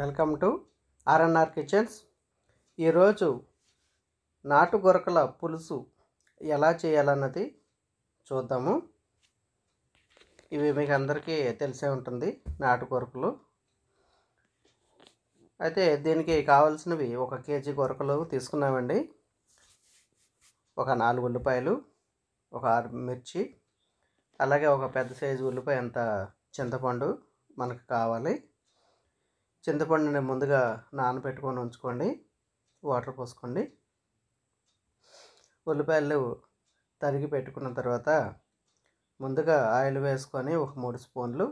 welcome to ఆర్ఎన్ఆర్ kitchens ఈరోజు నాటు గొరకల పులుసు ఎలా చేయాలన్నది చూద్దాము ఇవి మీకు అందరికీ తెలిసే ఉంటుంది నాటు గొరకలు అయితే దీనికి కావాల్సినవి ఒక కేజీ గొరకలు తీసుకున్నామండి ఒక నాలుగు ఉల్లిపాయలు ఒక ఆరు మిర్చి అలాగే ఒక పెద్ద సైజు ఉల్లిపాయ అంత చింతపండు మనకు కావాలి చింతపండుని ముందుగా నానబెట్టుకొని ఉంచుకోండి వాటర్ పోసుకోండి ఉల్లిపాయలు తరిగి పెట్టుకున్న తర్వాత ముందుగా ఆయిల్ వేసుకొని ఒక మూడు స్పూన్లు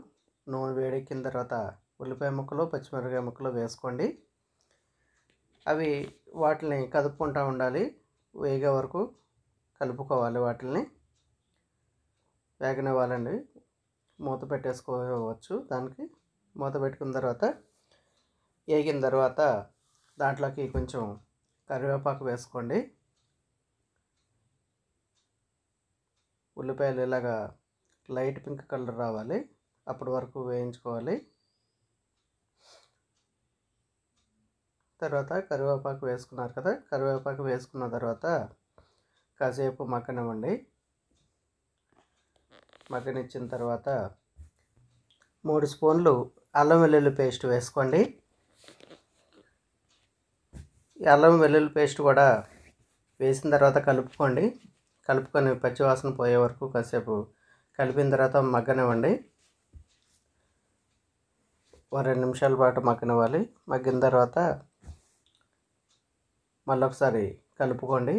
నూనె వేడెక్కిన తర్వాత ఉల్లిపాయ ముక్కలు పచ్చిమిరపకాయ ముక్కలు వేసుకోండి అవి వాటిని కదుపుకుంటూ ఉండాలి వేగే వరకు కలుపుకోవాలి వాటిని వేగనివ్వాలండి మూత పెట్టేసుకోవచ్చు దానికి మూత పెట్టుకున్న తర్వాత వేగిన తర్వాత దాంట్లోకి కొంచెం కరివేపాకు వేసుకోండి ఉల్లిపాయలు ఇలాగా లైట్ పింక్ కలర్ రావాలి అప్పటి వరకు వేయించుకోవాలి తర్వాత కరివేపాకు వేసుకున్నారు కదా కరివేపాకు వేసుకున్న తర్వాత కాసేపు మగ్గనివ్వండి మగ్గనిచ్చిన తర్వాత మూడు స్పూన్లు అల్లం వెల్లుల్లి పేస్ట్ వేసుకోండి అల్లం వెల్లుల్లి పేస్ట్ కూడా వేసిన తర్వాత కలుపుకోండి కలుపుకొని పచ్చివాసన పోయే వరకు కాసేపు కలిపిన తర్వాత మగ్గనివ్వండి ఒక రెండు నిమిషాల పాటు మగ్గనివ్వాలి మగ్గిన తర్వాత మళ్ళొకసారి కలుపుకోండి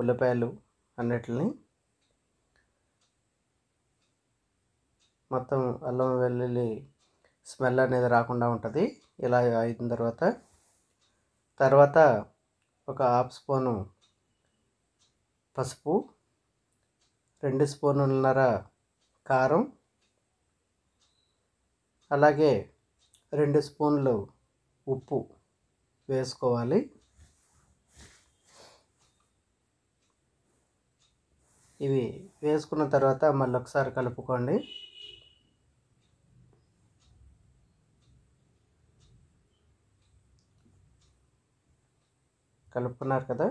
ఉల్లిపాయలు అన్నిటిని మొత్తం అల్లం వెల్లుల్లి స్మెల్ అనేది రాకుండా ఉంటుంది ఇలా అయిన తర్వాత తర్వాత ఒక హాఫ్ స్పూను పసుపు రెండు స్పూనున్నర కారం అలాగే రెండు స్పూన్లు ఉప్పు వేసుకోవాలి ఇవి వేసుకున్న తర్వాత మళ్ళీ ఒకసారి కలుపుకోండి కలుపుకున్నారు కదా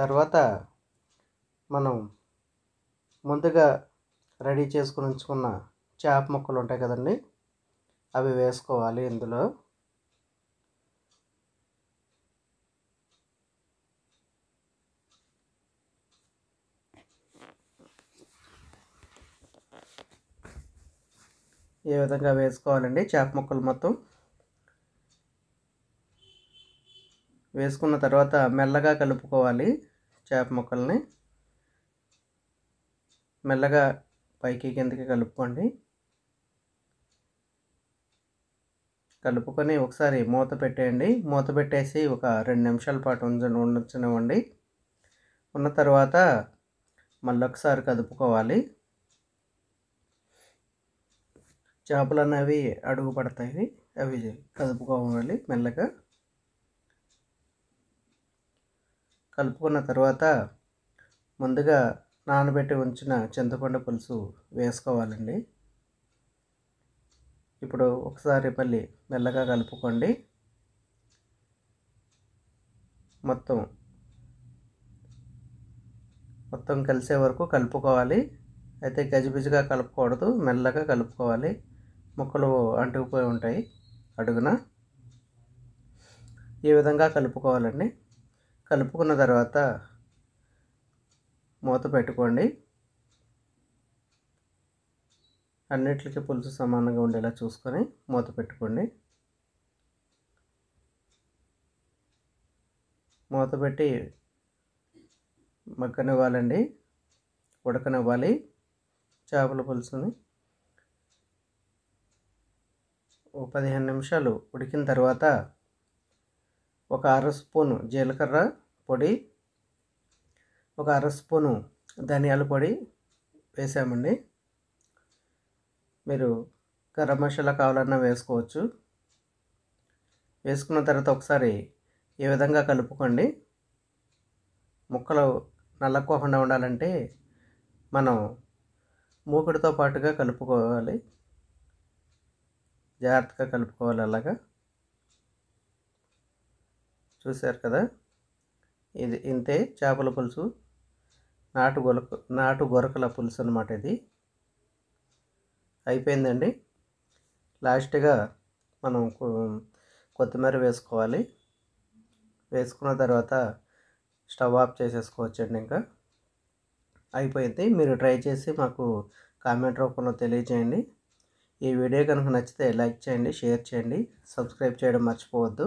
తర్వాత మనం ముందుగా రెడీ చేసుకుని ఉంచుకున్న చేప ముక్కలు ఉంటాయి కదండి అవి వేసుకోవాలి ఇందులో ఏ విధంగా వేసుకోవాలండి చేప ముక్కలు మొత్తం వేసుకున్న తర్వాత మెల్లగా కలుపుకోవాలి చేప ముక్కల్ని మెల్లగా పైకి కిందకి కలుపుకోండి కలుపుకొని ఒకసారి మూత పెట్టేయండి మూత పెట్టేసి ఒక రెండు నిమిషాల పాటు ఉంచ ఉన్న తర్వాత మళ్ళొకసారి కదుపుకోవాలి చేపలు అనేవి అడుగు పడతాయి అవి కదుపుకోవాలి మెల్లగా కలుపుకున్న తర్వాత ముందుగా నానబెట్టి ఉంచిన చింతపండు పులుసు వేసుకోవాలండి ఇప్పుడు ఒకసారి మళ్ళీ మెల్లగా కలుపుకోండి మొత్తం మొత్తం కలిసే వరకు కలుపుకోవాలి అయితే గజిబిజిగా కలుపుకూడదు మెల్లగా కలుపుకోవాలి ముక్కలు అంటుకుపోయి ఉంటాయి అడుగున ఈ విధంగా కలుపుకోవాలండి కలుపుకున్న తర్వాత మూత పెట్టుకోండి అన్నిటికీ పులుసు సమానంగా ఉండేలా చూసుకొని మూత పెట్టుకోండి మూత పెట్టి మగ్గనివ్వాలండి ఉడకనివ్వాలి చేపల పులుసుని ఓ పదిహేను నిమిషాలు ఉడికిన తర్వాత ఒక అర స్పూను జీలకర్ర పొడి ఒక అర స్పూను ధనియాల పొడి వేసామండి మీరు గరం మసాలా కావాలన్నా వేసుకోవచ్చు వేసుకున్న తర్వాత ఒకసారి ఈ విధంగా కలుపుకోండి ముక్కలు నల్లకోకుండా ఉండాలంటే మనం మూకుడితో పాటుగా కలుపుకోవాలి జాగ్రత్తగా కలుపుకోవాలి అలాగా చూశారు కదా ఇది ఇంతే చేపల పులుసు నాటు గొలక నాటు గొరకల పులుసు అనమాట ఇది అయిపోయిందండి లాస్ట్గా మనం కొత్తిమీర వేసుకోవాలి వేసుకున్న తర్వాత స్టవ్ ఆఫ్ చేసేసుకోవచ్చండి ఇంకా అయిపోయింది మీరు ట్రై చేసి మాకు కామెంట్ రూపంలో తెలియజేయండి ఈ వీడియో కనుక నచ్చితే లైక్ చేయండి షేర్ చేయండి సబ్స్క్రైబ్ చేయడం మర్చిపోవద్దు